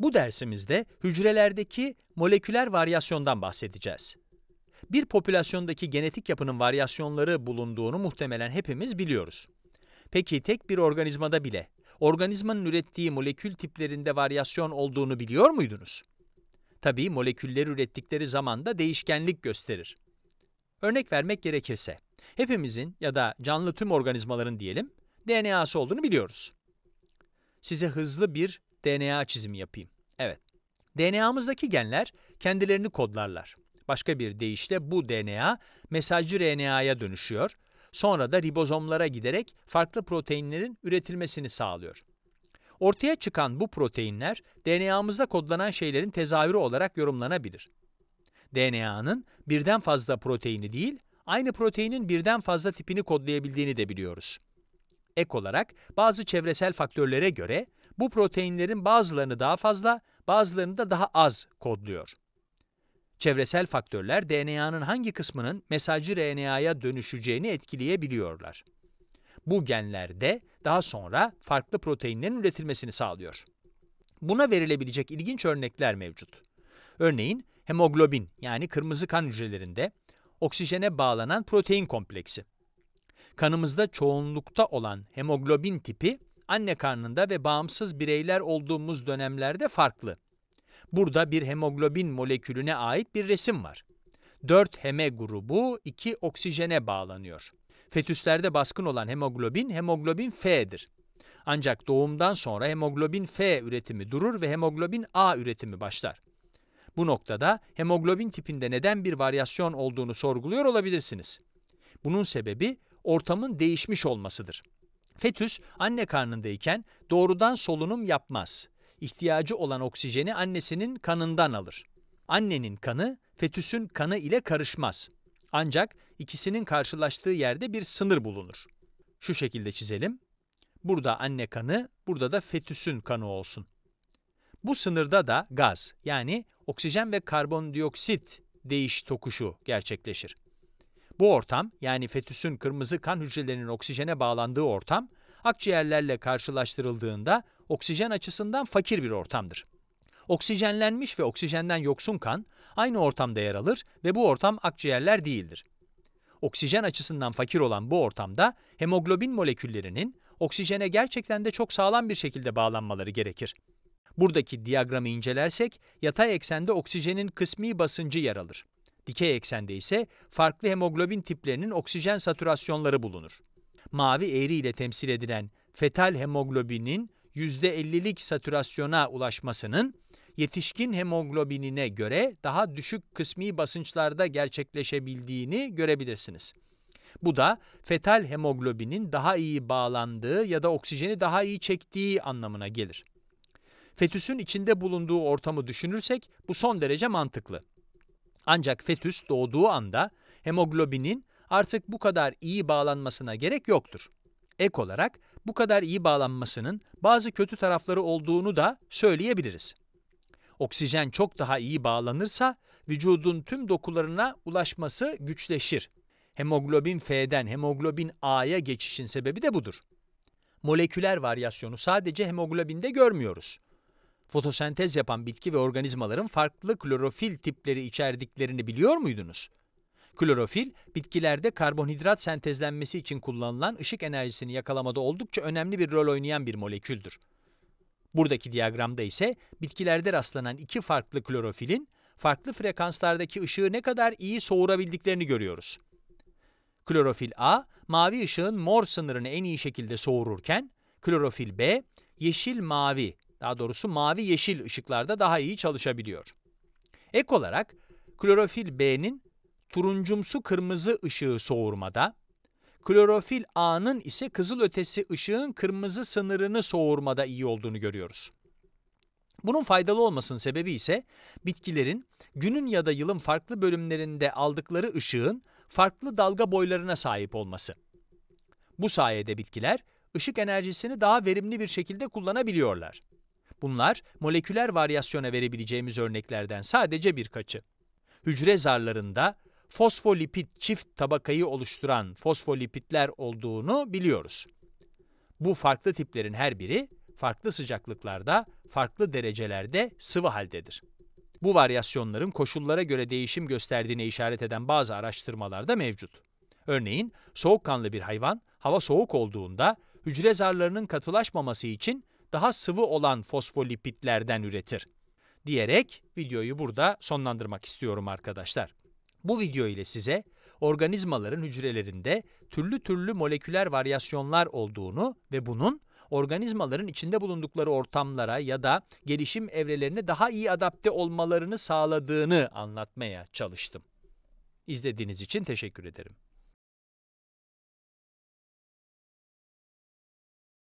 Bu dersimizde hücrelerdeki moleküler varyasyondan bahsedeceğiz. Bir popülasyondaki genetik yapının varyasyonları bulunduğunu muhtemelen hepimiz biliyoruz. Peki tek bir organizmada bile organizmanın ürettiği molekül tiplerinde varyasyon olduğunu biliyor muydunuz? Tabii moleküller ürettikleri zaman da değişkenlik gösterir. Örnek vermek gerekirse, hepimizin ya da canlı tüm organizmaların diyelim, DNA'sı olduğunu biliyoruz. Size hızlı bir DNA çizimi yapayım. Evet. DNA'mızdaki genler kendilerini kodlarlar. Başka bir deyişle bu DNA mesajcı RNA'ya dönüşüyor. Sonra da ribozomlara giderek farklı proteinlerin üretilmesini sağlıyor. Ortaya çıkan bu proteinler DNA'mızda kodlanan şeylerin tezahürü olarak yorumlanabilir. DNA'nın birden fazla proteini değil, aynı proteinin birden fazla tipini kodlayabildiğini de biliyoruz. Ek olarak bazı çevresel faktörlere göre bu proteinlerin bazılarını daha fazla, bazılarını da daha az kodluyor. Çevresel faktörler DNA'nın hangi kısmının mesajcı RNA'ya dönüşeceğini etkileyebiliyorlar. Bu genler de daha sonra farklı proteinlerin üretilmesini sağlıyor. Buna verilebilecek ilginç örnekler mevcut. Örneğin hemoglobin yani kırmızı kan hücrelerinde oksijene bağlanan protein kompleksi. Kanımızda çoğunlukta olan hemoglobin tipi anne karnında ve bağımsız bireyler olduğumuz dönemlerde farklı. Burada bir hemoglobin molekülüne ait bir resim var. 4 heme grubu 2 oksijene bağlanıyor. Fetüslerde baskın olan hemoglobin, hemoglobin F'dir. Ancak doğumdan sonra hemoglobin F üretimi durur ve hemoglobin A üretimi başlar. Bu noktada hemoglobin tipinde neden bir varyasyon olduğunu sorguluyor olabilirsiniz. Bunun sebebi ortamın değişmiş olmasıdır. Fetüs anne karnındayken doğrudan solunum yapmaz. İhtiyacı olan oksijeni annesinin kanından alır. Annenin kanı fetüsün kanı ile karışmaz. Ancak ikisinin karşılaştığı yerde bir sınır bulunur. Şu şekilde çizelim. Burada anne kanı, burada da fetüsün kanı olsun. Bu sınırda da gaz yani oksijen ve karbondioksit değiş tokuşu gerçekleşir. Bu ortam yani fetüsün kırmızı kan hücrelerinin oksijene bağlandığı ortam akciğerlerle karşılaştırıldığında oksijen açısından fakir bir ortamdır. Oksijenlenmiş ve oksijenden yoksun kan aynı ortamda yer alır ve bu ortam akciğerler değildir. Oksijen açısından fakir olan bu ortamda hemoglobin moleküllerinin oksijene gerçekten de çok sağlam bir şekilde bağlanmaları gerekir. Buradaki diyagramı incelersek yatay eksende oksijenin kısmi basıncı yer alır. Dikey eksende ise farklı hemoglobin tiplerinin oksijen satürasyonları bulunur. Mavi eğri ile temsil edilen fetal hemoglobinin %50'lik satürasyona ulaşmasının yetişkin hemoglobinine göre daha düşük kısmi basınçlarda gerçekleşebildiğini görebilirsiniz. Bu da fetal hemoglobinin daha iyi bağlandığı ya da oksijeni daha iyi çektiği anlamına gelir. Fetüsün içinde bulunduğu ortamı düşünürsek bu son derece mantıklı. Ancak fetüs doğduğu anda hemoglobinin artık bu kadar iyi bağlanmasına gerek yoktur. Ek olarak bu kadar iyi bağlanmasının bazı kötü tarafları olduğunu da söyleyebiliriz. Oksijen çok daha iyi bağlanırsa vücudun tüm dokularına ulaşması güçleşir. Hemoglobin F'den hemoglobin A'ya geçişin sebebi de budur. Moleküler varyasyonu sadece hemoglobinde görmüyoruz fotosentez yapan bitki ve organizmaların farklı klorofil tipleri içerdiklerini biliyor muydunuz? Klorofil, bitkilerde karbonhidrat sentezlenmesi için kullanılan ışık enerjisini yakalamada oldukça önemli bir rol oynayan bir moleküldür. Buradaki diyagramda ise bitkilerde rastlanan iki farklı klorofilin farklı frekanslardaki ışığı ne kadar iyi soğurabildiklerini görüyoruz. Klorofil A, mavi ışığın mor sınırını en iyi şekilde soğururken, klorofil B, yeşil-mavi daha doğrusu mavi yeşil ışıklarda daha iyi çalışabiliyor. Ek olarak klorofil B'nin turuncumsu kırmızı ışığı soğurmada, klorofil A'nın ise kızıl ötesi ışığın kırmızı sınırını soğurmada iyi olduğunu görüyoruz. Bunun faydalı olmasının sebebi ise bitkilerin günün ya da yılın farklı bölümlerinde aldıkları ışığın farklı dalga boylarına sahip olması. Bu sayede bitkiler ışık enerjisini daha verimli bir şekilde kullanabiliyorlar. Bunlar moleküler varyasyona verebileceğimiz örneklerden sadece birkaçı. Hücre zarlarında fosfolipid çift tabakayı oluşturan fosfolipitler olduğunu biliyoruz. Bu farklı tiplerin her biri farklı sıcaklıklarda, farklı derecelerde sıvı haldedir. Bu varyasyonların koşullara göre değişim gösterdiğine işaret eden bazı araştırmalar da mevcut. Örneğin soğukkanlı bir hayvan hava soğuk olduğunda hücre zarlarının katılaşmaması için daha sıvı olan fosfolipitlerden üretir diyerek videoyu burada sonlandırmak istiyorum arkadaşlar. Bu video ile size organizmaların hücrelerinde türlü türlü moleküler varyasyonlar olduğunu ve bunun organizmaların içinde bulundukları ortamlara ya da gelişim evrelerine daha iyi adapte olmalarını sağladığını anlatmaya çalıştım. İzlediğiniz için teşekkür ederim.